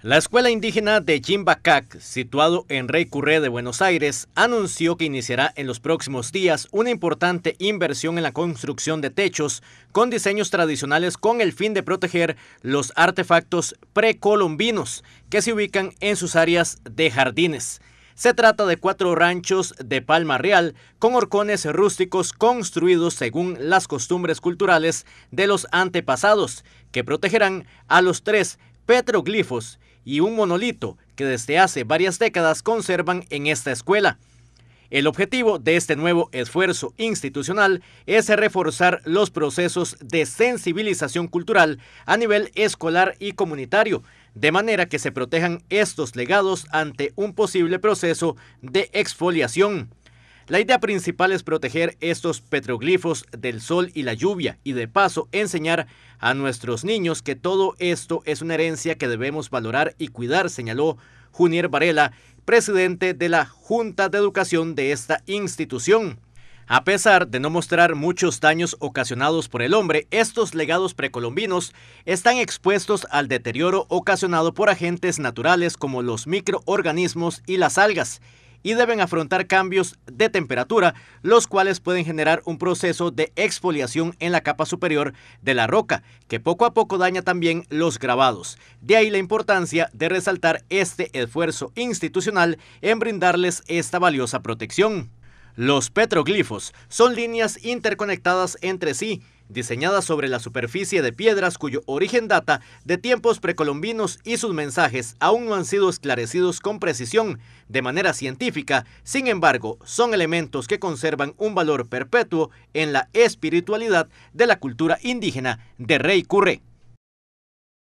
La Escuela Indígena de Jimbacac, situado en Rey Curré de Buenos Aires, anunció que iniciará en los próximos días una importante inversión en la construcción de techos con diseños tradicionales con el fin de proteger los artefactos precolombinos que se ubican en sus áreas de jardines. Se trata de cuatro ranchos de palma real con horcones rústicos construidos según las costumbres culturales de los antepasados, que protegerán a los tres petroglifos y un monolito que desde hace varias décadas conservan en esta escuela. El objetivo de este nuevo esfuerzo institucional es reforzar los procesos de sensibilización cultural a nivel escolar y comunitario, de manera que se protejan estos legados ante un posible proceso de exfoliación. La idea principal es proteger estos petroglifos del sol y la lluvia y de paso enseñar a nuestros niños que todo esto es una herencia que debemos valorar y cuidar, señaló Junier Varela, presidente de la Junta de Educación de esta institución. A pesar de no mostrar muchos daños ocasionados por el hombre, estos legados precolombinos están expuestos al deterioro ocasionado por agentes naturales como los microorganismos y las algas y deben afrontar cambios de temperatura, los cuales pueden generar un proceso de exfoliación en la capa superior de la roca, que poco a poco daña también los grabados. De ahí la importancia de resaltar este esfuerzo institucional en brindarles esta valiosa protección. Los petroglifos son líneas interconectadas entre sí, diseñadas sobre la superficie de piedras cuyo origen data de tiempos precolombinos y sus mensajes aún no han sido esclarecidos con precisión de manera científica, sin embargo, son elementos que conservan un valor perpetuo en la espiritualidad de la cultura indígena de Rey Curré.